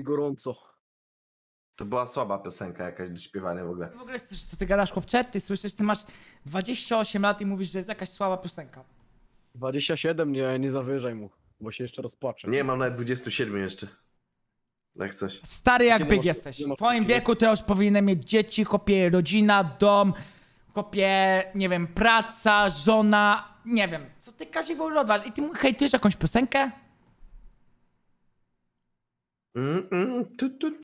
I gorąco. To była słaba piosenka jakaś do śpiewania w ogóle. W ogóle słyszysz, co ty gadasz, chłopcze? Ty słyszysz, ty masz 28 lat i mówisz, że jest jakaś słaba piosenka. 27, nie, nie zawyżaj mu, bo się jeszcze rozpłaczę. Nie, mam nawet 27 jeszcze. Jak coś. Stary jak byk jesteś. W twoim wieku to już powinienem mieć dzieci, chłopie, rodzina, dom, chłopie, nie wiem, praca, żona, nie wiem. Co ty, Kazik, w ogóle odważ? I ty mu hejtujesz jakąś piosenkę? 嗯嗯，嘟嘟。